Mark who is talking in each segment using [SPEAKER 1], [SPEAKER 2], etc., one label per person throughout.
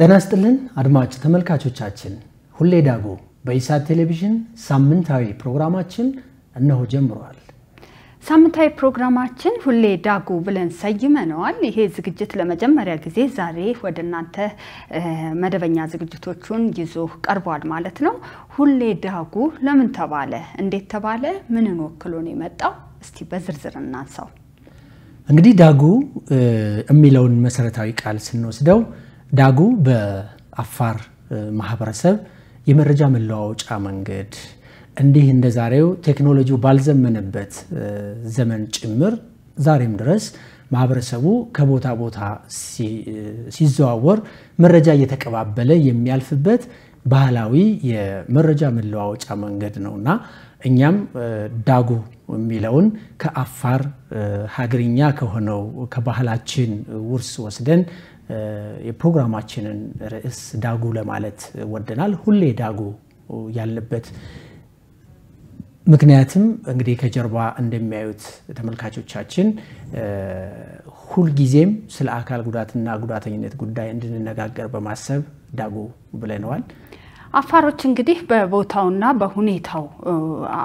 [SPEAKER 1] ጤና ስጥልን አድማጭ ተመልካቾቻችን፣ ሁሌ ዳጉ በኢሳት ቴሌቪዥን ሳምንታዊ ፕሮግራማችን እነሆ ጀምሯል።
[SPEAKER 2] ሳምንታዊ ፕሮግራማችን ሁሌ ዳጉ ብለን ሰይመነዋል። ይሄ ዝግጅት ለመጀመሪያ ጊዜ ዛሬ ወደ እናንተ መደበኛ ዝግጅቶቹን ይዞ ቀርቧል ማለት ነው። ሁሌ ዳጉ ለምን ተባለ? እንዴት ተባለ? ምንን ወክሎ ነው የመጣው? እስቲ በዝርዝር እናንሳው።
[SPEAKER 1] እንግዲህ ዳጉ የሚለውን መሰረታዊ ቃል ስንወስደው ዳጉ በአፋር ማህበረሰብ የመረጃ መለዋወጫ መንገድ እንዲህ እንደ ዛሬው ቴክኖሎጂው ባልዘመነበት ዘመን ጭምር ዛሬም ድረስ ማህበረሰቡ ከቦታ ቦታ ሲዘዋወር መረጃ እየተቀባበለ የሚያልፍበት ባህላዊ የመረጃ መለዋወጫ መንገድ ነው እና እኛም ዳጉ የሚለውን ከአፋር ሀገርኛ ከሆነው ከባህላችን ውርስ ወስደን የፕሮግራማችንን ርዕስ ዳጉ ለማለት ወደናል። ሁሌ ዳጉ ያለበት ምክንያትም እንግዲህ ከጀርባ እንደሚያዩት ተመልካቾቻችን ሁልጊዜም ስለ አካል ጉዳትና ጉዳተኝነት ጉዳይ እንድንነጋገር በማሰብ ዳጉ ብለነዋል።
[SPEAKER 2] አፋሮች እንግዲህ በቦታውና በሁኔታው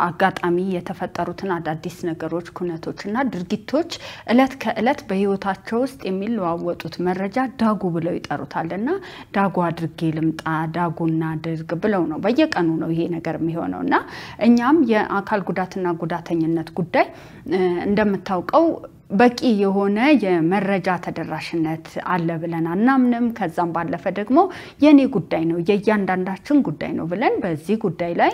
[SPEAKER 2] አጋጣሚ የተፈጠሩትን አዳዲስ ነገሮች፣ ኩነቶችና ድርጊቶች እለት ከእለት በህይወታቸው ውስጥ የሚለዋወጡት መረጃ ዳጉ ብለው ይጠሩታል እና ዳጉ አድርጌ ልምጣ፣ ዳጉና ድርግ ብለው ነው በየቀኑ ነው ይሄ ነገር የሚሆነው እና እኛም የአካል ጉዳትና ጉዳተኝነት ጉዳይ እንደምታውቀው በቂ የሆነ የመረጃ ተደራሽነት አለ ብለን አናምንም። ከዛም ባለፈ ደግሞ የኔ ጉዳይ ነው የእያንዳንዳችን ጉዳይ ነው ብለን በዚህ ጉዳይ ላይ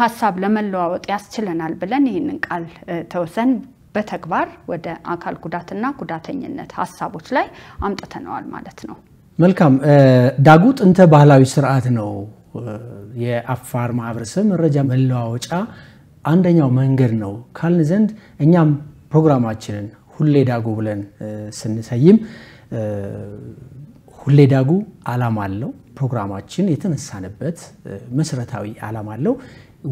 [SPEAKER 2] ሀሳብ ለመለዋወጥ ያስችለናል ብለን ይህንን ቃል ተወሰን በተግባር ወደ አካል ጉዳትና ጉዳተኝነት ሀሳቦች ላይ አምጥተነዋል ማለት ነው።
[SPEAKER 1] መልካም ዳጉ ጥንተ ባህላዊ ስርዓት ነው። የአፋር ማህበረሰብ መረጃ መለዋወጫ አንደኛው መንገድ ነው ካልን ዘንድ እኛም ፕሮግራማችንን ሁሌ ዳጉ ብለን ስንሰይም ሁሌ ዳጉ አላማ አለው። ፕሮግራማችን የተነሳንበት መሰረታዊ አላማ አለው።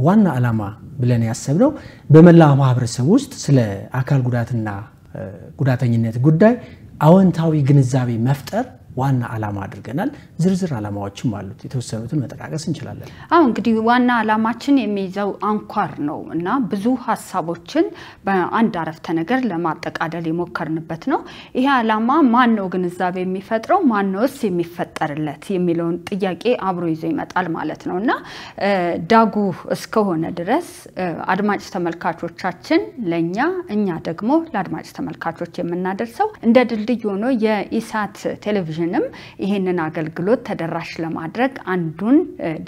[SPEAKER 1] ዋና አላማ ብለን ያሰብነው በመላ ማህበረሰብ ውስጥ ስለ አካል ጉዳትና ጉዳተኝነት ጉዳይ አዎንታዊ ግንዛቤ መፍጠር ዋና ዓላማ አድርገናል። ዝርዝር ዓላማዎችም አሉት። የተወሰኑትን መጠቃቀስ እንችላለን።
[SPEAKER 2] አሁ እንግዲህ ዋና ዓላማችን የሚይዘው አንኳር ነው እና ብዙ ሀሳቦችን በአንድ አረፍተ ነገር ለማጠቃለል የሞከርንበት ነው። ይሄ ዓላማ ማን ነው ግንዛቤ የሚፈጥረው ማነውስ የሚፈጠርለት የሚለውን ጥያቄ አብሮ ይዞ ይመጣል ማለት ነው እና ዳጉ እስከሆነ ድረስ አድማጭ ተመልካቾቻችን ለእኛ እኛ ደግሞ ለአድማጭ ተመልካቾች የምናደርሰው እንደ ድልድይ ሆኖ የኢሳት ቴሌቪዥን ቴሌቪዥንም ይህንን አገልግሎት ተደራሽ ለማድረግ አንዱን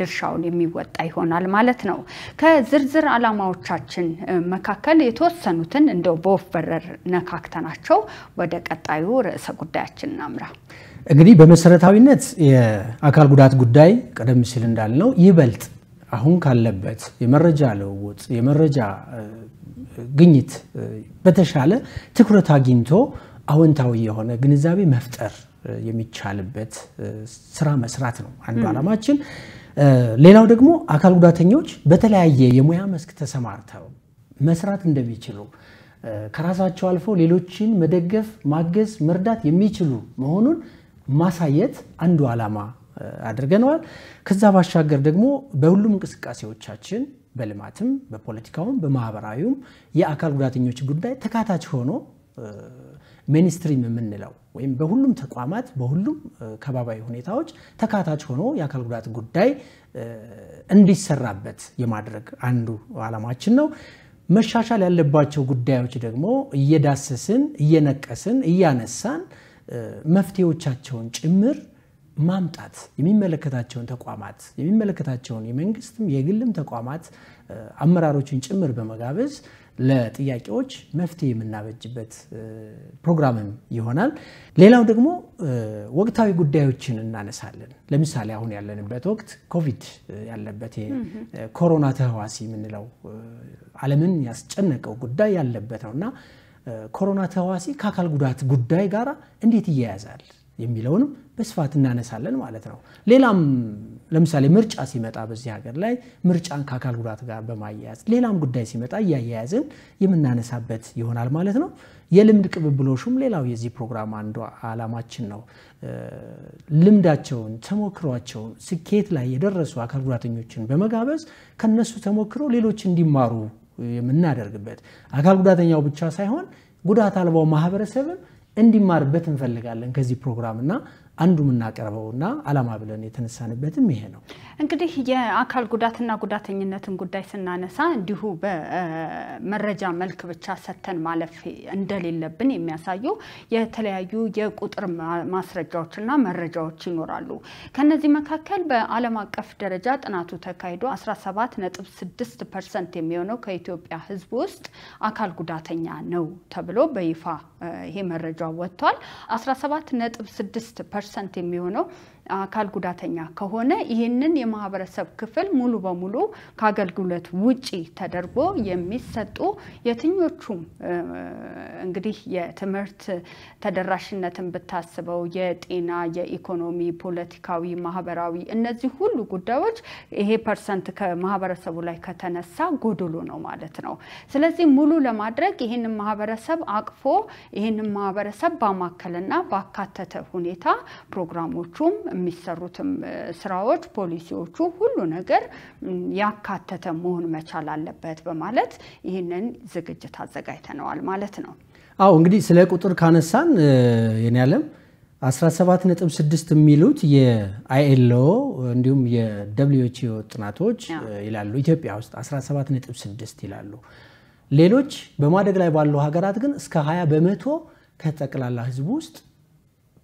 [SPEAKER 2] ድርሻውን የሚወጣ ይሆናል ማለት ነው። ከዝርዝር አላማዎቻችን መካከል የተወሰኑትን እንደው በወፍ በረር ነካክተናቸው ወደ ቀጣዩ ርዕሰ ጉዳያችን እናምራ።
[SPEAKER 1] እንግዲህ በመሰረታዊነት የአካል ጉዳት ጉዳይ ቀደም ሲል እንዳልነው ይበልጥ አሁን ካለበት የመረጃ ልውውጥ የመረጃ ግኝት በተሻለ ትኩረት አግኝቶ አወንታዊ የሆነ ግንዛቤ መፍጠር የሚቻልበት ስራ መስራት ነው አንዱ ዓላማችን። ሌላው ደግሞ አካል ጉዳተኞች በተለያየ የሙያ መስክ ተሰማርተው መስራት እንደሚችሉ ከራሳቸው አልፎ ሌሎችን መደገፍ፣ ማገዝ፣ መርዳት የሚችሉ መሆኑን ማሳየት አንዱ ዓላማ አድርገነዋል። ከዛ ባሻገር ደግሞ በሁሉም እንቅስቃሴዎቻችን በልማትም በፖለቲካውም በማህበራዊም የአካል ጉዳተኞች ጉዳይ ተካታች ሆኖ ሚኒስትሪም የምንለው ወይም በሁሉም ተቋማት በሁሉም ከባባዊ ሁኔታዎች ተካታች ሆኖ የአካል ጉዳት ጉዳይ እንዲሰራበት የማድረግ አንዱ ዓላማችን ነው። መሻሻል ያለባቸው ጉዳዮች ደግሞ እየዳሰስን እየነቀስን እያነሳን መፍትሄዎቻቸውን ጭምር ማምጣት የሚመለከታቸውን ተቋማት የሚመለከታቸውን የመንግስትም የግልም ተቋማት አመራሮችን ጭምር በመጋበዝ ለጥያቄዎች መፍትሄ የምናበጅበት ፕሮግራምም ይሆናል። ሌላው ደግሞ ወቅታዊ ጉዳዮችን እናነሳለን። ለምሳሌ አሁን ያለንበት ወቅት ኮቪድ ያለበት ኮሮና ተህዋሲ የምንለው ዓለምን ያስጨነቀው ጉዳይ ያለበት ነው እና ኮሮና ተህዋሲ ከአካል ጉዳት ጉዳይ ጋር እንዴት ይያያዛል? የሚለውንም በስፋት እናነሳለን ማለት ነው። ሌላም ለምሳሌ ምርጫ ሲመጣ በዚህ ሀገር ላይ ምርጫን ከአካል ጉዳት ጋር በማያያዝ ሌላም ጉዳይ ሲመጣ እያያያዝን የምናነሳበት ይሆናል ማለት ነው። የልምድ ቅብብሎሹም ሌላው የዚህ ፕሮግራም አንዱ አላማችን ነው። ልምዳቸውን፣ ተሞክሯቸውን፣ ስኬት ላይ የደረሱ አካል ጉዳተኞችን በመጋበዝ ከነሱ ተሞክሮ ሌሎች እንዲማሩ የምናደርግበት አካል ጉዳተኛው ብቻ ሳይሆን ጉዳት አልባው ማህበረሰብም እንዲማርበት እንፈልጋለን ከዚህ ፕሮግራም እና አንዱ የምናቀርበው እና አላማ ብለን የተነሳንበትም ይሄ ነው።
[SPEAKER 2] እንግዲህ የአካል ጉዳትና ጉዳተኝነትን ጉዳይ ስናነሳ እንዲሁ በመረጃ መልክ ብቻ ሰተን ማለፍ እንደሌለብን የሚያሳዩ የተለያዩ የቁጥር ማስረጃዎችና መረጃዎች ይኖራሉ። ከነዚህ መካከል በዓለም አቀፍ ደረጃ ጥናቱ ተካሂዶ 17.6 ፐርሰንት የሚሆነው ከኢትዮጵያ ሕዝብ ውስጥ አካል ጉዳተኛ ነው ተብሎ በይፋ ይሄ መረጃ ወጥቷል። 17.6 ፐርሰንት የሚሆነው አካል ጉዳተኛ ከሆነ ይህንን የማህበረሰብ ክፍል ሙሉ በሙሉ ከአገልግሎት ውጪ ተደርጎ የሚሰጡ የትኞቹም እንግዲህ የትምህርት ተደራሽነትን ብታስበው የጤና፣ የኢኮኖሚ፣ ፖለቲካዊ፣ ማህበራዊ እነዚህ ሁሉ ጉዳዮች ይሄ ፐርሰንት ከማህበረሰቡ ላይ ከተነሳ ጎድሎ ነው ማለት ነው። ስለዚህ ሙሉ ለማድረግ ይህንን ማህበረሰብ አቅፎ ይህንን ማህበረሰብ ባማከልና ባካተተ ሁኔታ ፕሮግራሞቹም የሚሰሩትም ስራዎች፣ ፖሊሲዎቹ ሁሉ ነገር ያካተተ መሆን መቻል አለበት በማለት ይህንን ዝግጅት አዘጋጅተነዋል ማለት ነው።
[SPEAKER 1] አዎ እንግዲህ ስለ ቁጥር ካነሳን የኔ ዓለም 17.6 የሚሉት የአይኤልኦ እንዲሁም የደብሊውኤችኦ ጥናቶች ይላሉ። ኢትዮጵያ ውስጥ 17.6 ይላሉ። ሌሎች በማደግ ላይ ባሉ ሀገራት ግን እስከ 20 በመቶ ከጠቅላላ ህዝብ ውስጥ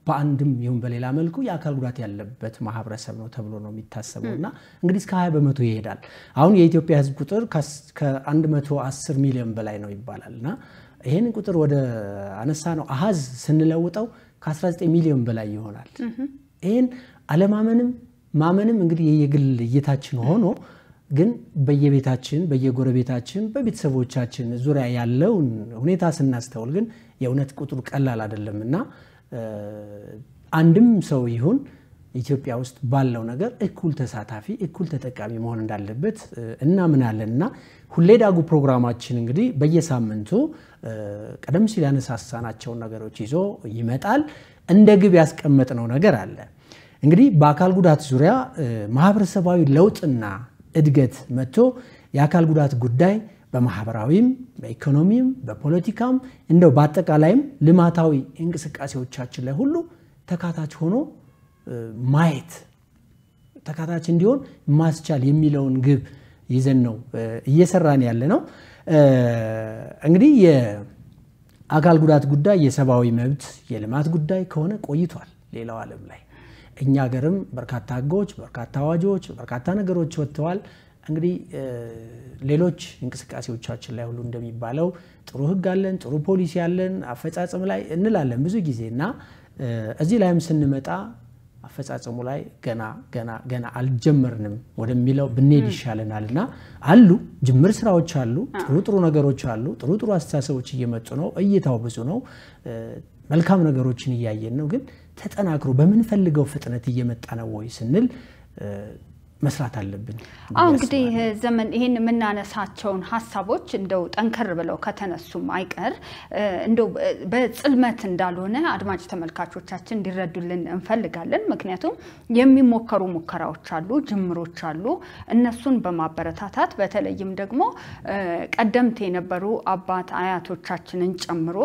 [SPEAKER 1] በአንድም ይሁን በሌላ መልኩ የአካል ጉዳት ያለበት ማህበረሰብ ነው ተብሎ ነው የሚታሰበው እና እንግዲህ እስከ 20 በመቶ ይሄዳል። አሁን የኢትዮጵያ ህዝብ ቁጥር ከ110 ሚሊዮን በላይ ነው ይባላል እና ይህንን ቁጥር ወደ አነሳ ነው አሃዝ ስንለውጠው ከ19 ሚሊዮን በላይ ይሆናል። ይህን አለማመንም ማመንም እንግዲህ የየግል እይታችን ሆኖ ግን በየቤታችን በየጎረቤታችን በቤተሰቦቻችን ዙሪያ ያለውን ሁኔታ ስናስተውል ግን የእውነት ቁጥሩ ቀላል አይደለም እና አንድም ሰው ይሁን ኢትዮጵያ ውስጥ ባለው ነገር እኩል ተሳታፊ እኩል ተጠቃሚ መሆን እንዳለበት እናምናለን እና ሁሌ ዳጉ ፕሮግራማችን እንግዲህ በየሳምንቱ ቀደም ሲል ያነሳሳናቸውን ነገሮች ይዞ ይመጣል። እንደ ግብ ያስቀመጥነው ነገር አለ። እንግዲህ በአካል ጉዳት ዙሪያ ማህበረሰባዊ ለውጥና እድገት መጥቶ የአካል ጉዳት ጉዳይ በማህበራዊም በኢኮኖሚም በፖለቲካም እንደው በአጠቃላይም ልማታዊ እንቅስቃሴዎቻችን ላይ ሁሉ ተካታች ሆኖ ማየት ተካታች እንዲሆን ማስቻል የሚለውን ግብ ይዘን ነው እየሰራን ያለ ነው። እንግዲህ የአካል ጉዳት ጉዳይ የሰብአዊ መብት የልማት ጉዳይ ከሆነ ቆይቷል ሌላው ዓለም ላይ። እኛ ሀገርም በርካታ ህጎች፣ በርካታ አዋጆች፣ በርካታ ነገሮች ወጥተዋል። እንግዲህ ሌሎች እንቅስቃሴዎቻችን ላይ ሁሉ እንደሚባለው ጥሩ ህግ አለን፣ ጥሩ ፖሊሲ አለን፣ አፈጻጸም ላይ እንላለን ብዙ ጊዜ እና እዚህ ላይም ስንመጣ አፈጻጸሙ ላይ ገና ገና ገና አልጀመርንም ወደሚለው ብንሄድ ይሻለናል እና አሉ ጅምር ስራዎች አሉ፣ ጥሩ ጥሩ ነገሮች አሉ፣ ጥሩ ጥሩ አስተሳሰቦች እየመጡ ነው። እይታው ብዙ ነው። መልካም ነገሮችን እያየን ነው። ግን ተጠናክሮ በምንፈልገው ፍጥነት እየመጣ ነው ወይ ስንል መስራት አለብን።
[SPEAKER 2] አሁ እንግዲህ ዘመን ይህን የምናነሳቸውን ሀሳቦች እንደው ጠንከር ብለው ከተነሱም አይቀር እንደው በጽልመት እንዳልሆነ አድማጭ ተመልካቾቻችን እንዲረዱልን እንፈልጋለን። ምክንያቱም የሚሞከሩ ሙከራዎች አሉ፣ ጅምሮች አሉ። እነሱን በማበረታታት በተለይም ደግሞ ቀደምት የነበሩ አባት አያቶቻችንን ጨምሮ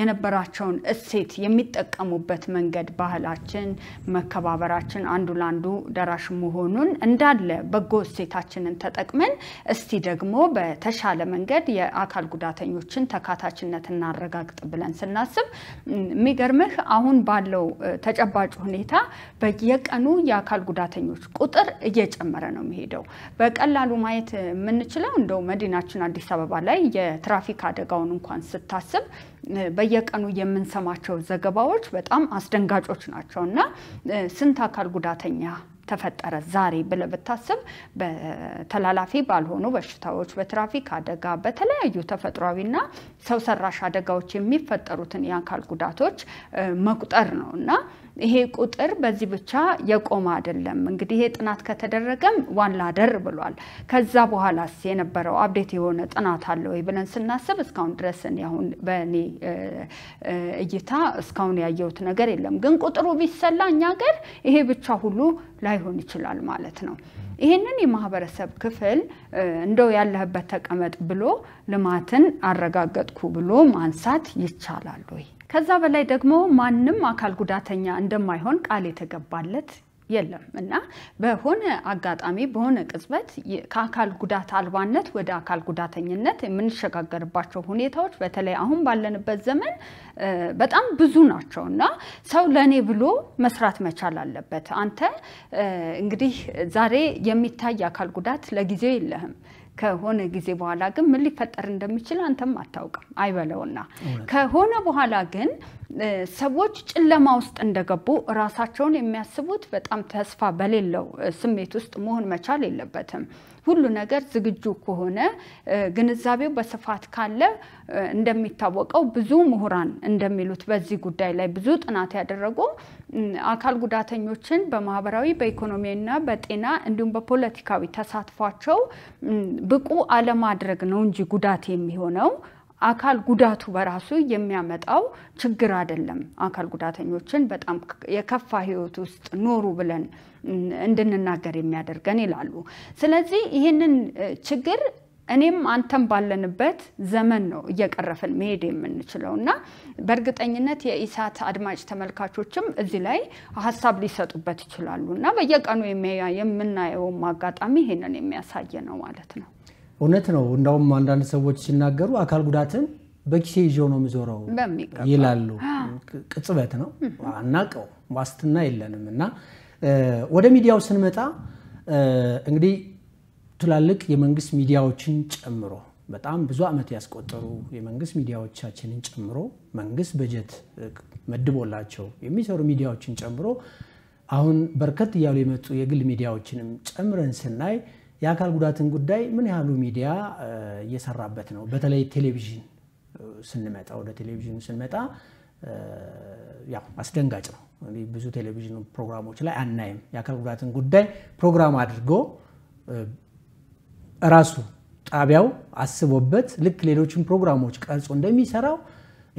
[SPEAKER 2] የነበራቸውን እሴት የሚጠቀሙበት መንገድ ባህላችን፣ መከባበራችን፣ አንዱ ለአንዱ ደራሽ መሆኑን እንዳለ በጎ እሴታችንን ተጠቅመን እስቲ ደግሞ በተሻለ መንገድ የአካል ጉዳተኞችን ተካታችነት እናረጋግጥ ብለን ስናስብ የሚገርምህ አሁን ባለው ተጨባጭ ሁኔታ በየቀኑ የአካል ጉዳተኞች ቁጥር እየጨመረ ነው የሚሄደው። በቀላሉ ማየት የምንችለው እንደው መዲናችን አዲስ አበባ ላይ የትራፊክ አደጋውን እንኳን ስታስብ በየቀኑ የምንሰማቸው ዘገባዎች በጣም አስደንጋጮች ናቸው እና ስንት አካል ጉዳተኛ ተፈጠረ ዛሬ ብለህ ብታስብ በተላላፊ ባልሆኑ በሽታዎች፣ በትራፊክ አደጋ፣ በተለያዩ ተፈጥሯዊና ሰው ሰራሽ አደጋዎች የሚፈጠሩትን የአካል ጉዳቶች መቁጠር ነው እና ይሄ ቁጥር በዚህ ብቻ የቆመ አይደለም። እንግዲህ ይሄ ጥናት ከተደረገም ዋን ላደር ብሏል። ከዛ በኋላስ የነበረው አብዴት የሆነ ጥናት አለ ወይ ብለን ስናስብ እስካሁን ድረስን አሁን በእኔ እይታ እስካሁን ያየሁት ነገር የለም። ግን ቁጥሩ ቢሰላ እኛ ገር ይሄ ብቻ ሁሉ ላይ ላይሆን ይችላል ማለት ነው። ይህንን የማህበረሰብ ክፍል እንደው ያለህበት ተቀመጥ ብሎ ልማትን አረጋገጥኩ ብሎ ማንሳት ይቻላል ወይ? ከዛ በላይ ደግሞ ማንም አካል ጉዳተኛ እንደማይሆን ቃል የተገባለት የለም እና በሆነ አጋጣሚ በሆነ ቅጽበት ከአካል ጉዳት አልባነት ወደ አካል ጉዳተኝነት የምንሸጋገርባቸው ሁኔታዎች በተለይ አሁን ባለንበት ዘመን በጣም ብዙ ናቸው እና ሰው ለእኔ ብሎ መስራት መቻል አለበት። አንተ እንግዲህ ዛሬ የሚታይ አካል ጉዳት ለጊዜው የለህም። ከሆነ ጊዜ በኋላ ግን ምን ሊፈጠር እንደሚችል አንተም አታውቅም። አይበለውና ከሆነ በኋላ ግን ሰዎች ጨለማ ውስጥ እንደገቡ ራሳቸውን የሚያስቡት በጣም ተስፋ በሌለው ስሜት ውስጥ መሆን መቻል የለበትም። ሁሉ ነገር ዝግጁ ከሆነ ግንዛቤው በስፋት ካለ እንደሚታወቀው ብዙ ምሁራን እንደሚሉት በዚህ ጉዳይ ላይ ብዙ ጥናት ያደረጉ አካል ጉዳተኞችን በማህበራዊ በኢኮኖሚና በጤና እንዲሁም በፖለቲካዊ ተሳትፏቸው ብቁ አለማድረግ ነው እንጂ ጉዳት የሚሆነው አካል ጉዳቱ በራሱ የሚያመጣው ችግር አይደለም። አካል ጉዳተኞችን በጣም የከፋ ህይወት ውስጥ ኖሩ ብለን እንድንናገር የሚያደርገን ይላሉ። ስለዚህ ይህንን ችግር እኔም አንተም ባለንበት ዘመን ነው እየቀረፍን መሄድ የምንችለው እና በእርግጠኝነት የኢሳት አድማጭ ተመልካቾችም እዚህ ላይ ሀሳብ ሊሰጡበት ይችላሉ እና በየቀኑ የምናየውም አጋጣሚ ይህንን የሚያሳየ ነው ማለት ነው።
[SPEAKER 1] እውነት ነው። እንዳውም አንዳንድ ሰዎች ሲናገሩ አካል ጉዳትን በኪሴ ይዤው ነው የሚዞረው ይላሉ። ቅጽበት ነው አናቀው፣ ዋስትና የለንም። እና ወደ ሚዲያው ስንመጣ እንግዲህ ትላልቅ የመንግስት ሚዲያዎችን ጨምሮ በጣም ብዙ ዓመት ያስቆጠሩ የመንግስት ሚዲያዎቻችንን ጨምሮ መንግስት በጀት መድቦላቸው የሚሰሩ ሚዲያዎችን ጨምሮ አሁን በርከት እያሉ የመጡ የግል ሚዲያዎችንም ጨምረን ስናይ የአካል ጉዳትን ጉዳይ ምን ያህሉ ሚዲያ እየሰራበት ነው? በተለይ ቴሌቪዥን ስንመጣ ወደ ቴሌቪዥኑ ስንመጣ ያው አስደንጋጭ ነው። ብዙ ቴሌቪዥን ፕሮግራሞች ላይ አናይም። የአካል ጉዳትን ጉዳይ ፕሮግራም አድርጎ ራሱ ጣቢያው አስቦበት ልክ ሌሎችን ፕሮግራሞች ቀርጾ እንደሚሰራው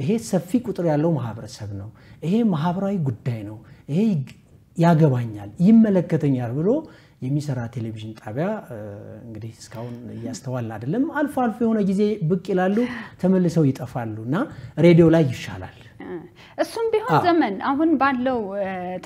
[SPEAKER 1] ይሄ ሰፊ ቁጥር ያለው ማህበረሰብ ነው፣ ይሄ ማህበራዊ ጉዳይ ነው፣ ይሄ ያገባኛል፣ ይመለከተኛል ብሎ የሚሰራ ቴሌቪዥን ጣቢያ እንግዲህ እስካሁን እያስተዋል አይደለም። አልፎ አልፎ የሆነ ጊዜ ብቅ ይላሉ፣ ተመልሰው ይጠፋሉ እና ሬዲዮ ላይ ይሻላል።
[SPEAKER 2] እሱም ቢሆን ዘመን አሁን ባለው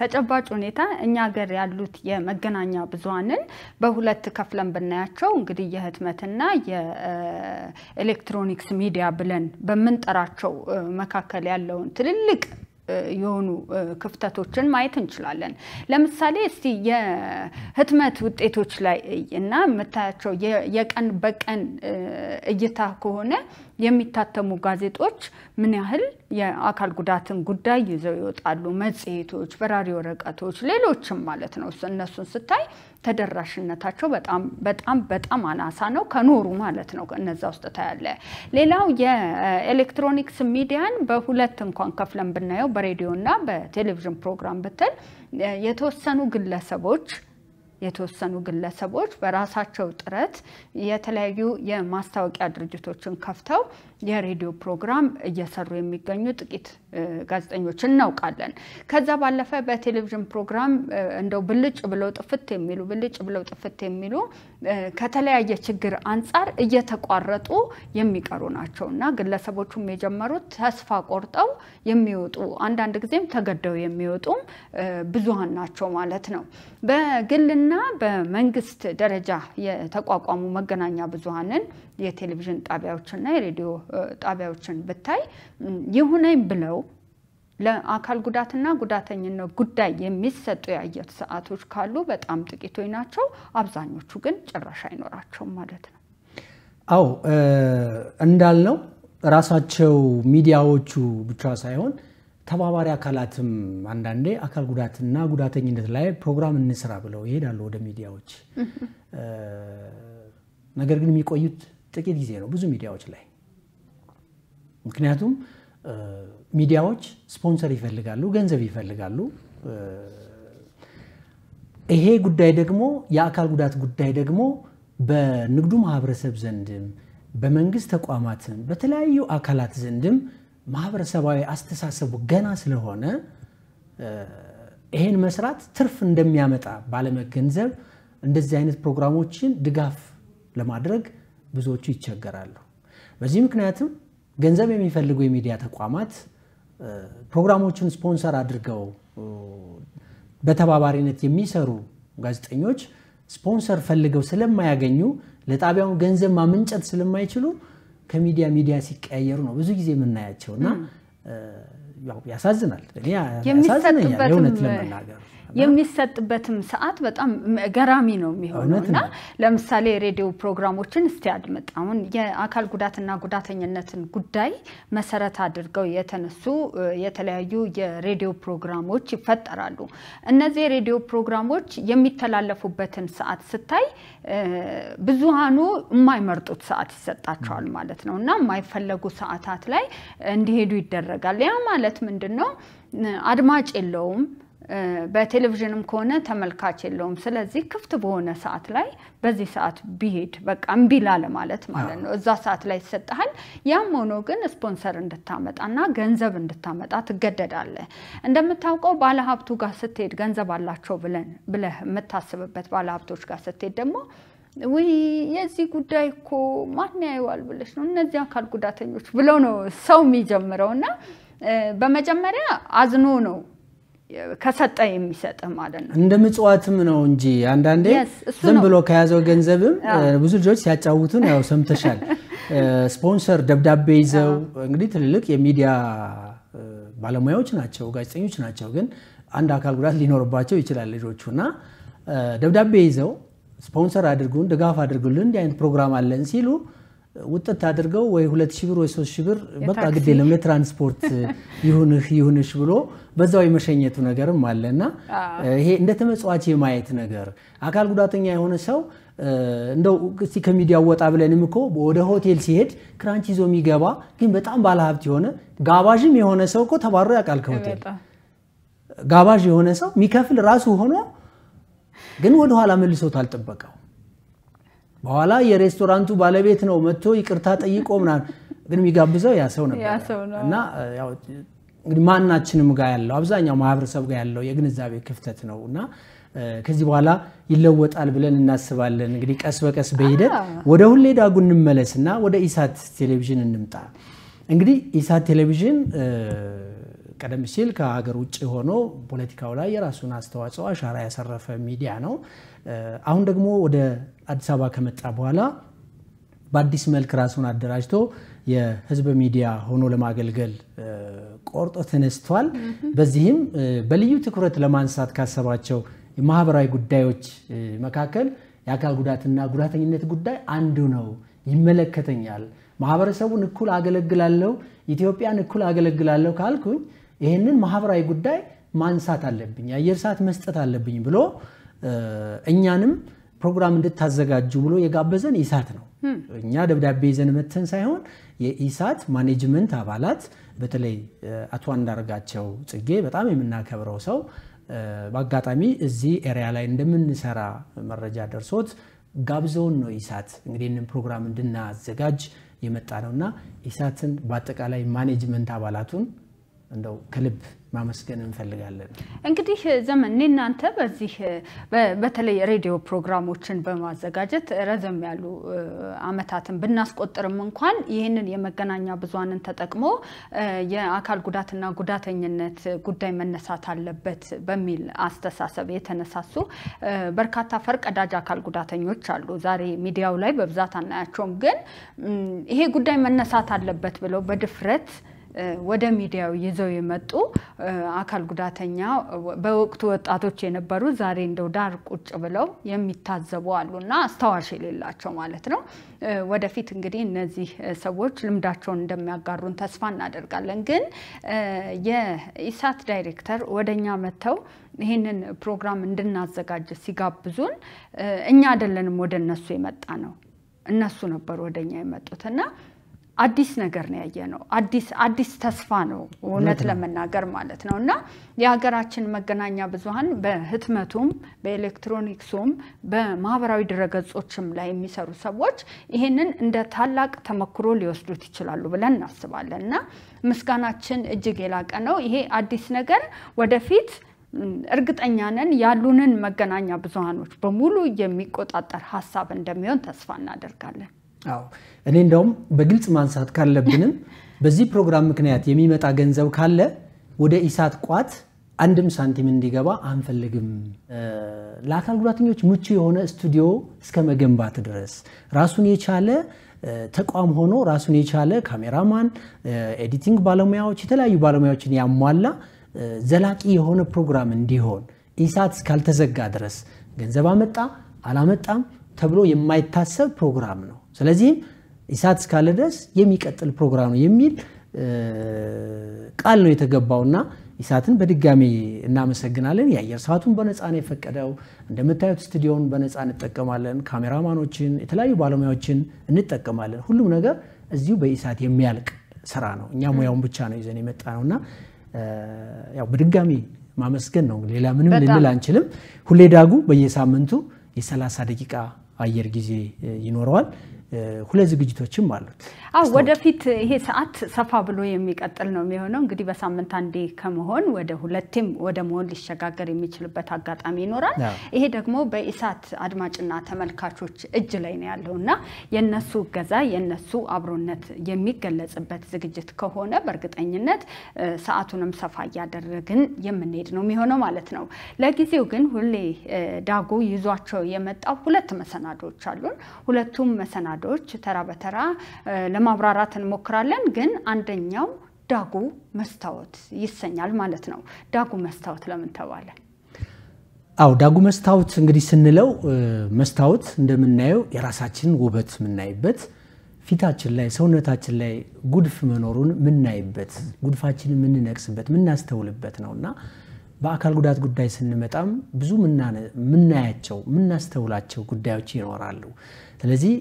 [SPEAKER 2] ተጨባጭ ሁኔታ እኛ ሀገር ያሉት የመገናኛ ብዙሃንን በሁለት ከፍለን ብናያቸው እንግዲህ የህትመትና የኤሌክትሮኒክስ ሚዲያ ብለን በምንጠራቸው መካከል ያለውን ትልልቅ የሆኑ ክፍተቶችን ማየት እንችላለን። ለምሳሌ እስቲ የህትመት ውጤቶች ላይ እና የምታያቸው የቀን በቀን እይታ ከሆነ የሚታተሙ ጋዜጦች ምን ያህል የአካል ጉዳትን ጉዳይ ይዘው ይወጣሉ? መጽሔቶች፣ በራሪ ወረቀቶች፣ ሌሎችም ማለት ነው። እነሱን ስታይ ተደራሽነታቸው በጣም በጣም በጣም አናሳ ነው ከኖሩ ማለት ነው። እነዛ ውስጥ ታያለ። ሌላው የኤሌክትሮኒክስ ሚዲያን በሁለት እንኳን ከፍለን ብናየው በሬዲዮ ና በቴሌቪዥን ፕሮግራም ብትል የተወሰኑ ግለሰቦች የተወሰኑ ግለሰቦች በራሳቸው ጥረት የተለያዩ የማስታወቂያ ድርጅቶችን ከፍተው የሬዲዮ ፕሮግራም እየሰሩ የሚገኙ ጥቂት ጋዜጠኞች እናውቃለን። ከዛ ባለፈ በቴሌቪዥን ፕሮግራም እንደው ብልጭ ብለው ጥፍት የሚሉ ብልጭ ብለው ጥፍት የሚሉ ከተለያየ ችግር አንጻር እየተቋረጡ የሚቀሩ ናቸው እና ግለሰቦቹም የጀመሩት ተስፋ ቆርጠው የሚወጡ አንዳንድ ጊዜም ተገደው የሚወጡም ብዙሀን ናቸው ማለት ነው። በግልና በመንግስት ደረጃ የተቋቋሙ መገናኛ ብዙሀንን የቴሌቪዥን ጣቢያዎችና የሬዲዮ ጣቢያዎችን ብታይ ይሁነኝ ብለው ለአካል ጉዳትና ጉዳተኝነት ጉዳይ የሚሰጡ የአየር ሰዓቶች ካሉ በጣም ጥቂቶች ናቸው። አብዛኞቹ ግን ጭራሽ አይኖራቸውም ማለት ነው።
[SPEAKER 1] አዎ እንዳልነው ራሳቸው ሚዲያዎቹ ብቻ ሳይሆን ተባባሪ አካላትም አንዳንዴ አካል ጉዳትና ጉዳተኝነት ላይ ፕሮግራም እንስራ ብለው ይሄዳሉ ወደ ሚዲያዎች። ነገር ግን የሚቆዩት ጥቂት ጊዜ ነው ብዙ ሚዲያዎች ላይ። ምክንያቱም ሚዲያዎች ስፖንሰር ይፈልጋሉ፣ ገንዘብ ይፈልጋሉ። ይሄ ጉዳይ ደግሞ የአካል ጉዳት ጉዳይ ደግሞ በንግዱ ማህበረሰብ ዘንድም በመንግስት ተቋማትም በተለያዩ አካላት ዘንድም ማህበረሰባዊ አስተሳሰቡ ገና ስለሆነ ይሄን መስራት ትርፍ እንደሚያመጣ ባለመገንዘብ እንደዚህ አይነት ፕሮግራሞችን ድጋፍ ለማድረግ ብዙዎቹ ይቸገራሉ። በዚህ ምክንያትም ገንዘብ የሚፈልጉ የሚዲያ ተቋማት ፕሮግራሞቹን ስፖንሰር አድርገው በተባባሪነት የሚሰሩ ጋዜጠኞች ስፖንሰር ፈልገው ስለማያገኙ ለጣቢያውን ገንዘብ ማመንጨት ስለማይችሉ ከሚዲያ ሚዲያ ሲቀያየሩ ነው ብዙ ጊዜ የምናያቸው እና ያሳዝናል። እኔ ያሳዝነኛል እውነት ለመናገር
[SPEAKER 2] የሚሰጥበትም ሰዓት በጣም ገራሚ ነው የሚሆነው እና ለምሳሌ ሬዲዮ ፕሮግራሞችን እስቲ አድምጥ። አሁን የአካል ጉዳትና ጉዳተኝነትን ጉዳይ መሰረት አድርገው የተነሱ የተለያዩ የሬዲዮ ፕሮግራሞች ይፈጠራሉ። እነዚህ የሬዲዮ ፕሮግራሞች የሚተላለፉበትን ሰዓት ስታይ ብዙሃኑ የማይመርጡት ሰዓት ይሰጣቸዋል ማለት ነው እና የማይፈለጉ ሰዓታት ላይ እንዲሄዱ ይደረጋል። ያ ማለት ምንድን ነው? አድማጭ የለውም። በቴሌቪዥንም ከሆነ ተመልካች የለውም። ስለዚህ ክፍት በሆነ ሰዓት ላይ በዚህ ሰዓት ቢሄድ በቃ እምቢ ላለ ማለት ማለት ነው። እዛ ሰዓት ላይ ይሰጥሃል። ያም ሆኖ ግን ስፖንሰር እንድታመጣና ገንዘብ እንድታመጣ ትገደዳለህ። እንደምታውቀው ባለሀብቱ ጋር ስትሄድ ገንዘብ አላቸው ብለን ብለህ የምታስብበት ባለሀብቶች ጋር ስትሄድ ደግሞ ውይ የዚህ ጉዳይ እኮ ማን ያየዋል ብለሽ ነው እነዚህ አካል ጉዳተኞች ብለው ነው ሰው የሚጀምረው እና በመጀመሪያ አዝኖ ነው ከሰጠ የሚሰጥ ማለት ነው።
[SPEAKER 1] እንደ ምጽዋትም ነው እንጂ አንዳንዴ ዝም ብሎ ከያዘው ገንዘብም ብዙ ልጆች ሲያጫውቱን ያው ሰምተሻል። ስፖንሰር ደብዳቤ ይዘው እንግዲህ ትልልቅ የሚዲያ ባለሙያዎች ናቸው፣ ጋዜጠኞች ናቸው። ግን አንድ አካል ጉዳት ሊኖርባቸው ይችላል ልጆቹ እና ደብዳቤ ይዘው ስፖንሰር አድርጉን፣ ድጋፍ አድርጉልን፣ እንዲህ አይነት ፕሮግራም አለን ሲሉ ውጥት አድርገው ወይ ሁለት ሺህ ብር ወይ ሶስት ሺህ ብር በቃ ግድ የለም ለትራንስፖርት ይሁንህ ይሁንሽ ብሎ በዛው የመሸኘቱ ነገርም አለ እና ይሄ እንደ ተመጽዋች የማየት ነገር አካል ጉዳተኛ የሆነ ሰው እንደው እስቲ ከሚዲያ ወጣ ብለንም እኮ ወደ ሆቴል ሲሄድ ክራንች ይዞ የሚገባ ግን በጣም ባለሀብት የሆነ ጋባዥም የሆነ ሰው እኮ ተባሮ ያውቃል ከሆቴል ጋባዥ የሆነ ሰው የሚከፍል ራሱ ሆኖ ግን ወደኋላ መልሶት አልጠበቀው በኋላ የሬስቶራንቱ ባለቤት ነው መጥቶ ይቅርታ ጠይቆ ምናምን ግን የሚጋብዘው ያሰው ነበር እንግዲህ ማናችንም ጋር ያለው አብዛኛው ማህበረሰብ ጋር ያለው የግንዛቤ ክፍተት ነው እና ከዚህ በኋላ ይለወጣል ብለን እናስባለን። እንግዲህ ቀስ በቀስ በሂደት ወደ ሁሌ ዳጉ እንመለስና ወደ ኢሳት ቴሌቪዥን እንምጣ። እንግዲህ ኢሳት ቴሌቪዥን ቀደም ሲል ከሀገር ውጭ ሆኖ ፖለቲካው ላይ የራሱን አስተዋጽኦ አሻራ ያሰረፈ ሚዲያ ነው። አሁን ደግሞ ወደ አዲስ አበባ ከመጣ በኋላ በአዲስ መልክ ራሱን አደራጅቶ የህዝብ ሚዲያ ሆኖ ለማገልገል ቆርጦ ተነስቷል። በዚህም በልዩ ትኩረት ለማንሳት ካሰባቸው የማህበራዊ ጉዳዮች መካከል የአካል ጉዳትና ጉዳተኝነት ጉዳይ አንዱ ነው። ይመለከተኛል፣ ማህበረሰቡን እኩል አገለግላለሁ፣ ኢትዮጵያን እኩል አገለግላለሁ ካልኩኝ ይህንን ማህበራዊ ጉዳይ ማንሳት አለብኝ፣ የአየር ሰዓት መስጠት አለብኝ ብሎ እኛንም ፕሮግራም እንድታዘጋጁ ብሎ የጋበዘን ኢሳት ነው። እኛ ደብዳቤ ይዘን መተን ሳይሆን የኢሳት ማኔጅመንት አባላት በተለይ አቶ አንዳርጋቸው ጽጌ በጣም የምናከብረው ሰው በአጋጣሚ እዚህ ኤሪያ ላይ እንደምንሰራ መረጃ ደርሶት ጋብዘውን ነው ኢሳት እንግዲህ ይህንን ፕሮግራም እንድናዘጋጅ የመጣ ነው እና ኢሳትን በአጠቃላይ ማኔጅመንት አባላቱን እንደው ከልብ ማመስገን እንፈልጋለን።
[SPEAKER 2] እንግዲህ ዘመን እኔ እናንተ በዚህ በተለይ ሬዲዮ ፕሮግራሞችን በማዘጋጀት ረዘም ያሉ አመታትን ብናስቆጥርም እንኳን ይህንን የመገናኛ ብዙሃንን ተጠቅሞ የአካል ጉዳትና ጉዳተኝነት ጉዳይ መነሳት አለበት በሚል አስተሳሰብ የተነሳሱ በርካታ ፈርቀዳጅ አካል ጉዳተኞች አሉ። ዛሬ ሚዲያው ላይ በብዛት አናያቸውም፣ ግን ይሄ ጉዳይ መነሳት አለበት ብለው በድፍረት ወደ ሚዲያው ይዘው የመጡ አካል ጉዳተኛ በወቅቱ ወጣቶች የነበሩ ዛሬ እንደው ዳር ቁጭ ብለው የሚታዘቡ አሉና አስታዋሽ የሌላቸው ማለት ነው። ወደፊት እንግዲህ እነዚህ ሰዎች ልምዳቸውን እንደሚያጋሩን ተስፋ እናደርጋለን። ግን የኢሳት ዳይሬክተር ወደኛ መጥተው ይህንን ፕሮግራም እንድናዘጋጅ ሲጋብዙን እኛ አይደለንም ወደ እነሱ የመጣ ነው። እነሱ ነበሩ ወደኛ የመጡት እና አዲስ ነገር ነው ያየ ነው። አዲስ ተስፋ ነው እውነት ለመናገር ማለት ነው። እና የሀገራችን መገናኛ ብዙኃን በህትመቱም፣ በኤሌክትሮኒክሱም፣ በማህበራዊ ድረገጾችም ላይ የሚሰሩ ሰዎች ይህንን እንደ ታላቅ ተመክሮ ሊወስዱት ይችላሉ ብለን እናስባለን እና ምስጋናችን እጅግ የላቀ ነው። ይሄ አዲስ ነገር ወደፊት እርግጠኛ ነን ያሉንን መገናኛ ብዙኃኖች በሙሉ የሚቆጣጠር ሀሳብ እንደሚሆን ተስፋ እናደርጋለን።
[SPEAKER 1] እኔ እንደውም በግልጽ ማንሳት ካለብንም በዚህ ፕሮግራም ምክንያት የሚመጣ ገንዘብ ካለ ወደ ኢሳት ቋት አንድም ሳንቲም እንዲገባ አንፈልግም። ለአካል ጉዳተኞች ምቹ የሆነ ስቱዲዮ እስከ መገንባት ድረስ ራሱን የቻለ ተቋም ሆኖ ራሱን የቻለ ካሜራማን፣ ኤዲቲንግ ባለሙያዎች፣ የተለያዩ ባለሙያዎችን ያሟላ ዘላቂ የሆነ ፕሮግራም እንዲሆን ኢሳት እስካልተዘጋ ድረስ ገንዘብ አመጣ አላመጣም ተብሎ የማይታሰብ ፕሮግራም ነው። ስለዚህም ኢሳት እስካለ ድረስ የሚቀጥል ፕሮግራም ነው የሚል ቃል ነው የተገባው እና ኢሳትን በድጋሚ እናመሰግናለን። የአየር ሰዓቱን በነፃ ነው የፈቀደው። እንደምታዩት ስቱዲዮን በነፃ እንጠቀማለን። ካሜራማኖችን፣ የተለያዩ ባለሙያዎችን እንጠቀማለን። ሁሉም ነገር እዚሁ በኢሳት የሚያልቅ ስራ ነው። እኛ ሙያውን ብቻ ነው ይዘን የመጣ ነው እና ያው በድጋሚ ማመስገን ነው። ሌላ ምንም ልንል አንችልም። ሁሌ ዳጉ በየሳምንቱ የሰላሳ ደቂቃ አየር ጊዜ ይኖረዋል። ሁለት ዝግጅቶችም አሉት።
[SPEAKER 2] አዎ ወደፊት ይሄ ሰዓት ሰፋ ብሎ የሚቀጥል ነው የሚሆነው። እንግዲህ በሳምንት አንዴ ከመሆን ወደ ሁለቴም ወደ መሆን ሊሸጋገር የሚችልበት አጋጣሚ ይኖራል። ይሄ ደግሞ በኢሳት አድማጭና ተመልካቾች እጅ ላይ ነው ያለው እና የነሱ እገዛ የነሱ አብሮነት የሚገለጽበት ዝግጅት ከሆነ በእርግጠኝነት ሰዓቱንም ሰፋ እያደረግን የምንሄድ ነው የሚሆነው ማለት ነው። ለጊዜው ግን ሁሌ ዳጎ ይዟቸው የመጣው ሁለት መሰናዶዎች አሉን። ሁለቱም መሰናዶ ልማዶች ተራ በተራ ለማብራራት እንሞክራለን። ግን አንደኛው ዳጉ መስታወት ይሰኛል ማለት ነው። ዳጉ መስታወት ለምን ተባለ?
[SPEAKER 1] አው ዳጉ መስታወት እንግዲህ ስንለው መስታወት እንደምናየው የራሳችንን ውበት የምናይበት ፊታችን ላይ ሰውነታችን ላይ ጉድፍ መኖሩን የምናይበት ጉድፋችንን የምንነቅስበት የምናስተውልበት ነው እና በአካል ጉዳት ጉዳይ ስንመጣም ብዙ የምናያቸው የምናስተውላቸው ጉዳዮች ይኖራሉ። ስለዚህ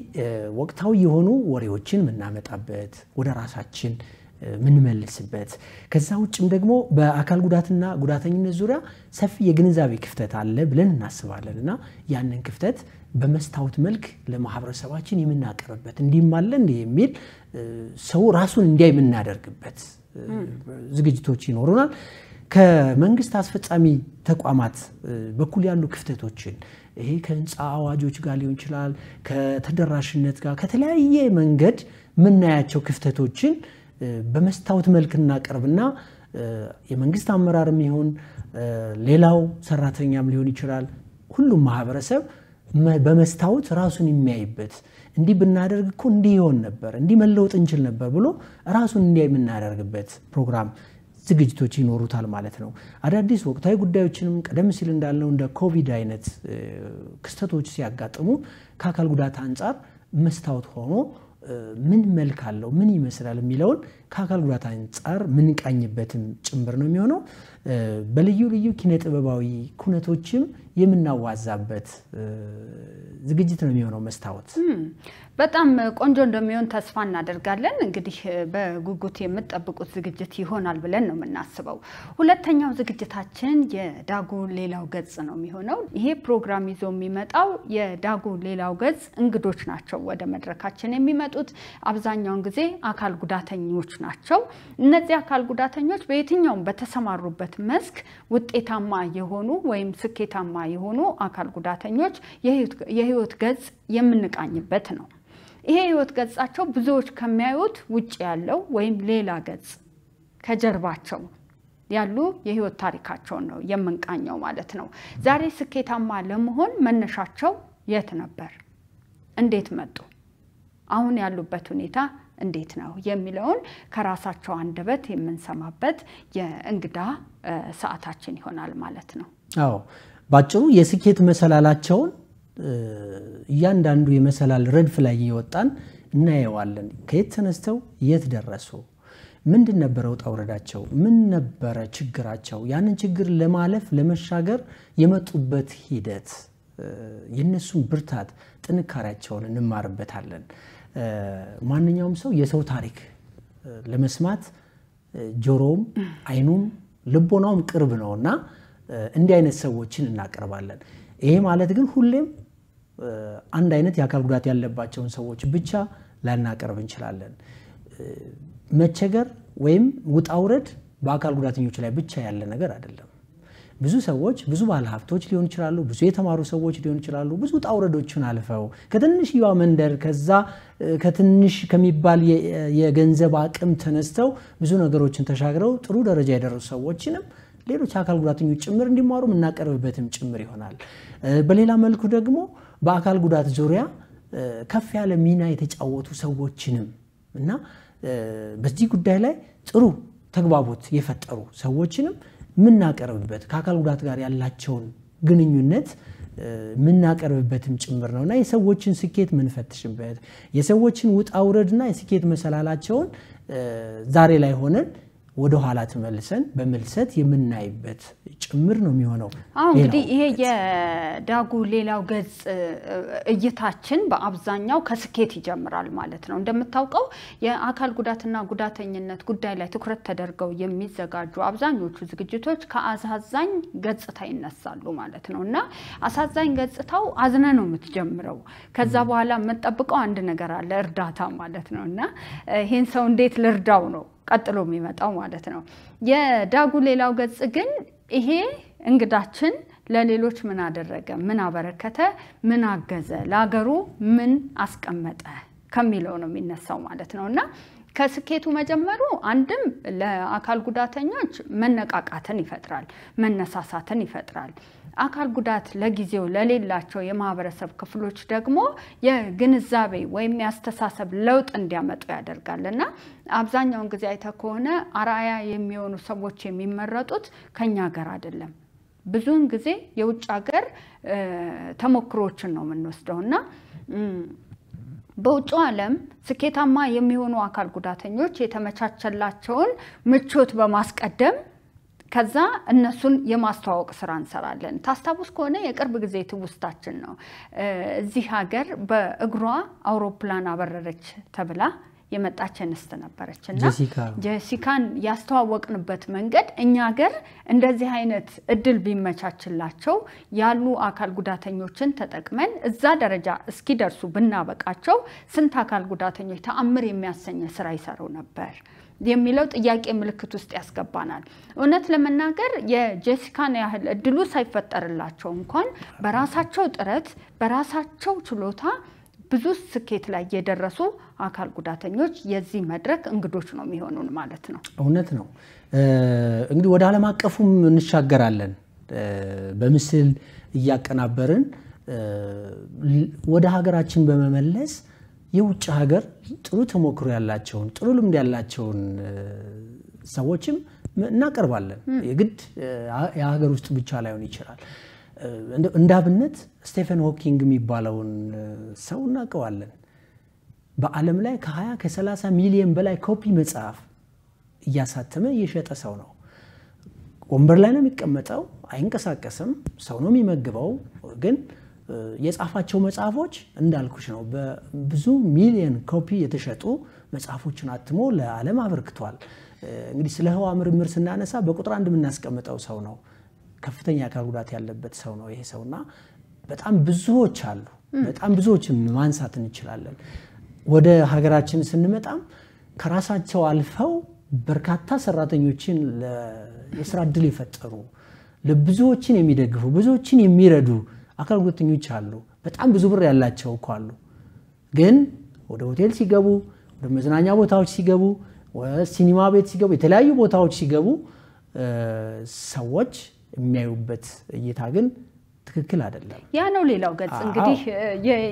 [SPEAKER 1] ወቅታዊ የሆኑ ወሬዎችን የምናመጣበት ወደ ራሳችን ምንመልስበት ከዛ ውጭም ደግሞ በአካል ጉዳትና ጉዳተኝነት ዙሪያ ሰፊ የግንዛቤ ክፍተት አለ ብለን እናስባለን እና ያንን ክፍተት በመስታወት መልክ ለማህበረሰባችን የምናቀርብበት እንዲማለን የሚል ሰው ራሱን እንዲያ የምናደርግበት ዝግጅቶች ይኖሩናል። ከመንግስት አስፈጻሚ ተቋማት በኩል ያሉ ክፍተቶችን ይሄ ከህንፃ አዋጆች ጋር ሊሆን ይችላል፣ ከተደራሽነት ጋር ከተለያየ መንገድ የምናያቸው ክፍተቶችን በመስታወት መልክ እናቀርብና የመንግስት አመራርም ይሁን ሌላው ሰራተኛም ሊሆን ይችላል ሁሉም ማህበረሰብ በመስታወት ራሱን የሚያይበት እንዲህ ብናደርግ እኮ እንዲህ ይሆን ነበር፣ እንዲህ መለወጥ እንችል ነበር ብሎ ራሱን እንዲያይ የምናደርግበት ፕሮግራም ዝግጅቶች ይኖሩታል ማለት ነው። አዳዲስ ወቅታዊ ጉዳዮችንም ቀደም ሲል እንዳልነው እንደ ኮቪድ አይነት ክስተቶች ሲያጋጥሙ ከአካል ጉዳት አንጻር መስታወት ሆኖ ምን መልክ አለው፣ ምን ይመስላል የሚለውን ከአካል ጉዳት አንጻር ምንቃኝበትም ጭምር ነው የሚሆነው። በልዩ ልዩ ኪነ ጥበባዊ ኩነቶችም የምናዋዛበት ዝግጅት ነው የሚሆነው። መስታወት
[SPEAKER 2] በጣም ቆንጆ እንደሚሆን ተስፋ እናደርጋለን። እንግዲህ በጉጉት የምጠብቁት ዝግጅት ይሆናል ብለን ነው የምናስበው። ሁለተኛው ዝግጅታችን የዳጉ ሌላው ገጽ ነው የሚሆነው። ይሄ ፕሮግራም ይዞ የሚመጣው የዳጉ ሌላው ገጽ እንግዶች ናቸው ወደ መድረካችን የሚመጡት። አብዛኛውን ጊዜ አካል ጉዳተኞች ናቸው። እነዚህ አካል ጉዳተኞች በየትኛውም በተሰማሩበት መስክ ውጤታማ የሆኑ ወይም ስኬታማ የሆኑ አካል ጉዳተኞች የህይወት ገጽ የምንቃኝበት ነው። ይሄ ህይወት ገጻቸው ብዙዎች ከሚያዩት ውጭ ያለው ወይም ሌላ ገጽ ከጀርባቸው ያሉ የህይወት ታሪካቸውን ነው የምንቃኘው ማለት ነው። ዛሬ ስኬታማ ለመሆን መነሻቸው የት ነበር? እንዴት መጡ? አሁን ያሉበት ሁኔታ እንዴት ነው የሚለውን ከራሳቸው አንደበት የምንሰማበት የእንግዳ ሰዓታችን ይሆናል ማለት ነው።
[SPEAKER 1] አዎ ባጭሩ የስኬት መሰላላቸውን እያንዳንዱ የመሰላል ረድፍ ላይ እየወጣን እናየዋለን። ከየት ተነስተው የት ደረሱ? ምንድን ነበረ ውጣ ውረዳቸው? ምን ነበረ ችግራቸው? ያንን ችግር ለማለፍ ለመሻገር የመጡበት ሂደት የእነሱን ብርታት ጥንካሬያቸውን እንማርበታለን። ማንኛውም ሰው የሰው ታሪክ ለመስማት ጆሮውም አይኑም ልቦናውም ቅርብ ነው እና እንዲህ አይነት ሰዎችን እናቀርባለን። ይሄ ማለት ግን ሁሌም አንድ አይነት የአካል ጉዳት ያለባቸውን ሰዎች ብቻ ላናቀርብ እንችላለን። መቸገር ወይም ውጣውረድ በአካል ጉዳተኞች ላይ ብቻ ያለ ነገር አይደለም። ብዙ ሰዎች ብዙ ባለሀብቶች ሊሆን ይችላሉ፣ ብዙ የተማሩ ሰዎች ሊሆን ይችላሉ። ብዙ ጣውረዶችን አልፈው ከትንሽዋ መንደር ከዛ ከትንሽ ከሚባል የገንዘብ አቅም ተነስተው ብዙ ነገሮችን ተሻግረው ጥሩ ደረጃ የደረሱ ሰዎችንም ሌሎች አካል ጉዳተኞች ጭምር እንዲማሩ የምናቀርብበትም ጭምር ይሆናል። በሌላ መልኩ ደግሞ በአካል ጉዳት ዙሪያ ከፍ ያለ ሚና የተጫወቱ ሰዎችንም እና በዚህ ጉዳይ ላይ ጥሩ ተግባቦት የፈጠሩ ሰዎችንም የምናቀርብበት ከአካል ጉዳት ጋር ያላቸውን ግንኙነት የምናቀርብበትም ጭምር ነው እና የሰዎችን ስኬት ምንፈትሽበት የሰዎችን ውጣ ውረድና የስኬት መሰላላቸውን ዛሬ ላይ ሆነን ወደ ኋላ ተመልሰን በምልሰት የምናይበት ጭምር ነው የሚሆነው። አሁን እንግዲህ
[SPEAKER 2] ይሄ የዳጉ ሌላው ገጽ እይታችን በአብዛኛው ከስኬት ይጀምራል ማለት ነው። እንደምታውቀው የአካል ጉዳትና ጉዳተኝነት ጉዳይ ላይ ትኩረት ተደርገው የሚዘጋጁ አብዛኞቹ ዝግጅቶች ከአሳዛኝ ገጽታ ይነሳሉ ማለት ነው እና አሳዛኝ ገጽታው አዝነ ነው የምትጀምረው። ከዛ በኋላ የምትጠብቀው አንድ ነገር አለ፣ እርዳታ ማለት ነው እና ይህን ሰው እንዴት ልርዳው ነው ቀጥሎ የሚመጣው ማለት ነው። የዳጉ ሌላው ገጽ ግን ይሄ እንግዳችን ለሌሎች ምን አደረገ፣ ምን አበረከተ፣ ምን አገዘ፣ ለሀገሩ ምን አስቀመጠ ከሚለው ነው የሚነሳው ማለት ነው እና ከስኬቱ መጀመሩ አንድም ለአካል ጉዳተኞች መነቃቃትን ይፈጥራል፣ መነሳሳትን ይፈጥራል። አካል ጉዳት ለጊዜው ለሌላቸው የማህበረሰብ ክፍሎች ደግሞ የግንዛቤ ወይም የአስተሳሰብ ለውጥ እንዲያመጡ ያደርጋል እና አብዛኛውን ጊዜ አይተ ከሆነ አርአያ የሚሆኑ ሰዎች የሚመረጡት ከኛ ሀገር አይደለም። ብዙውን ጊዜ የውጭ ሀገር ተሞክሮዎችን ነው የምንወስደው እና በውጭ ዓለም ስኬታማ የሚሆኑ አካል ጉዳተኞች የተመቻቸላቸውን ምቾት በማስቀደም ከዛ እነሱን የማስተዋወቅ ስራ እንሰራለን። ታስታውስ ከሆነ የቅርብ ጊዜ ትውስታችን ነው። እዚህ ሀገር በእግሯ አውሮፕላን አበረረች ተብላ የመጣች እንስት ነበረች እና ጀሲካን ያስተዋወቅንበት መንገድ እኛ ሀገር እንደዚህ አይነት እድል ቢመቻችላቸው ያሉ አካል ጉዳተኞችን ተጠቅመን እዛ ደረጃ እስኪደርሱ ብናበቃቸው ስንት አካል ጉዳተኞች ተአምር የሚያሰኘ ስራ ይሰሩ ነበር። የሚለው ጥያቄ ምልክት ውስጥ ያስገባናል። እውነት ለመናገር የጀሲካን ያህል እድሉ ሳይፈጠርላቸው እንኳን በራሳቸው ጥረት በራሳቸው ችሎታ ብዙ ስኬት ላይ የደረሱ አካል ጉዳተኞች የዚህ መድረክ እንግዶች ነው የሚሆኑን ማለት ነው።
[SPEAKER 1] እውነት ነው። እንግዲህ ወደ ዓለም አቀፉም እንሻገራለን በምስል እያቀናበርን ወደ ሀገራችን በመመለስ የውጭ ሀገር ጥሩ ተሞክሮ ያላቸውን ጥሩ ልምድ ያላቸውን ሰዎችም እናቀርባለን። የግድ የሀገር ውስጥ ብቻ ላይሆን ይችላል። እንዳብነት ስቴፈን ሆኪንግ የሚባለውን ሰው እናውቀዋለን። በዓለም ላይ ከ20 ከ30 ሚሊዮን በላይ ኮፒ መጽሐፍ እያሳተመ እየሸጠ ሰው ነው። ወንበር ላይ ነው የሚቀመጠው፣ አይንቀሳቀስም፣ ሰው ነው የሚመግበው ግን የጻፋቸው መጽሐፎች እንዳልኩሽ ነው። በብዙ ሚሊየን ኮፒ የተሸጡ መጽሐፎችን አትሞ ለዓለም አበርክቷል። እንግዲህ ስለ ህዋ ምርምር ስናነሳ በቁጥር አንድ የምናስቀምጠው ሰው ነው። ከፍተኛ አካል ጉዳት ያለበት ሰው ነው ይሄ ሰውና በጣም ብዙዎች አሉ። በጣም ብዙዎችን ማንሳት እንችላለን። ወደ ሀገራችን ስንመጣም ከራሳቸው አልፈው በርካታ ሰራተኞችን የስራ እድል የፈጠሩ ለብዙዎችን የሚደግፉ ብዙዎችን የሚረዱ አካል ጉዳተኞች አሉ። በጣም ብዙ ብር ያላቸው እኮ አሉ። ግን ወደ ሆቴል ሲገቡ፣ ወደ መዝናኛ ቦታዎች ሲገቡ፣ ሲኒማ ቤት ሲገቡ፣ የተለያዩ ቦታዎች ሲገቡ ሰዎች የሚያዩበት እይታ ግን ትክክል አይደለም።
[SPEAKER 2] ያ ነው ሌላው ገጽ። እንግዲህ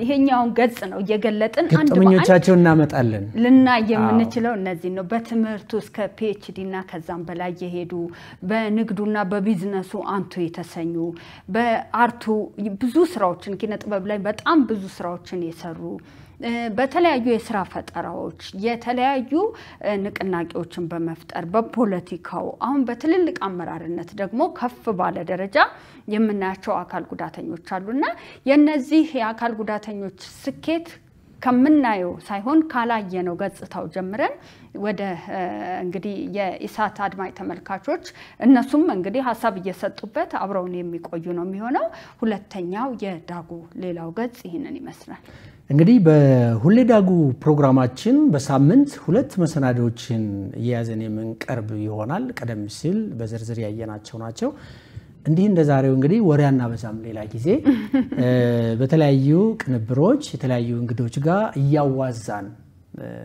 [SPEAKER 2] ይሄኛውን ገጽ ነው እየገለጥን ገጠመኞቻቸው
[SPEAKER 1] እናመጣለን።
[SPEAKER 2] ልናይ የምንችለው እነዚህ ነው። በትምህርቱ እስከ ፒኤችዲ እና ከዛም በላይ የሄዱ በንግዱና በቢዝነሱ አንቱ የተሰኙ በአርቱ ብዙ ስራዎችን ኪነ ጥበብ ላይ በጣም ብዙ ስራዎችን የሰሩ በተለያዩ የስራ ፈጠራዎች የተለያዩ ንቅናቄዎችን በመፍጠር በፖለቲካው አሁን በትልልቅ አመራርነት ደግሞ ከፍ ባለ ደረጃ የምናያቸው አካል ጉዳተኞች አሉና የነዚህ የአካል ጉዳተኞች ስኬት ከምናየው ሳይሆን ካላየነው ገጽታው ጀምረን ወደ እንግዲህ የኢሳት አድማጭ ተመልካቾች እነሱም እንግዲህ ሀሳብ እየሰጡበት አብረውን የሚቆዩ ነው የሚሆነው። ሁለተኛው የዳጉ ሌላው ገጽ ይህንን ይመስላል።
[SPEAKER 1] እንግዲህ በሁሌ ዳጉ ፕሮግራማችን በሳምንት ሁለት መሰናዶዎችን እየያዘን የምንቀርብ ይሆናል። ቀደም ሲል በዝርዝር ያየናቸው ናቸው። እንዲህ እንደ ዛሬው እንግዲህ ወሬ አናበዛም። ሌላ ጊዜ በተለያዩ ቅንብሮች የተለያዩ እንግዶች ጋር እያዋዛን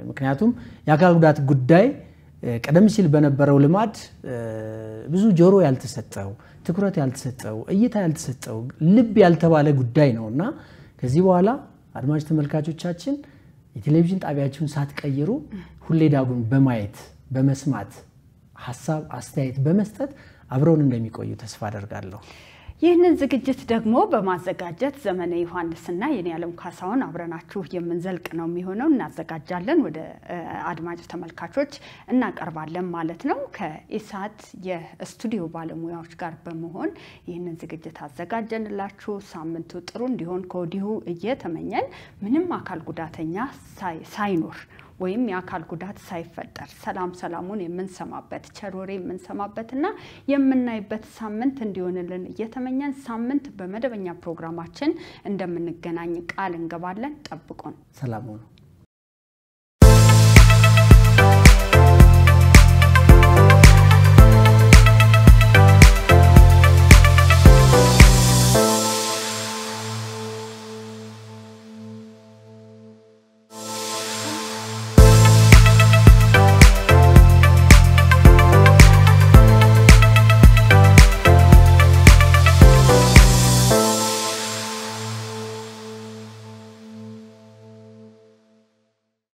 [SPEAKER 1] ምክንያቱም የአካል ጉዳት ጉዳይ ቀደም ሲል በነበረው ልማድ ብዙ ጆሮ ያልተሰጠው፣ ትኩረት ያልተሰጠው፣ እይታ ያልተሰጠው፣ ልብ ያልተባለ ጉዳይ ነው እና ከዚህ በኋላ አድማጭ ተመልካቾቻችን የቴሌቪዥን ጣቢያችሁን ሳትቀይሩ ሁሌ ዳጉን በማየት በመስማት ሀሳብ አስተያየት በመስጠት አብረውን እንደሚቆዩ ተስፋ አደርጋለሁ።
[SPEAKER 2] ይህንን ዝግጅት ደግሞ በማዘጋጀት ዘመነ ዮሐንስና የኔ ያለም ካሳውን አብረናችሁ የምንዘልቅ ነው የሚሆነው። እናዘጋጃለን፣ ወደ አድማጭ ተመልካቾች እናቀርባለን ማለት ነው። ከኢሳት የስቱዲዮ ባለሙያዎች ጋር በመሆን ይህንን ዝግጅት አዘጋጀንላችሁ። ሳምንቱ ጥሩ እንዲሆን ከወዲሁ እየተመኘን ምንም አካል ጉዳተኛ ሳይኖር ወይም የአካል ጉዳት ሳይፈጠር ሰላም ሰላሙን የምንሰማበት ቸሮሬ የምንሰማበትና የምናይበት ሳምንት እንዲሆንልን እየተመኘን ሳምንት በመደበኛ ፕሮግራማችን እንደምንገናኝ ቃል እንገባለን። ጠብቁን።
[SPEAKER 1] ሰላም ሁኑ።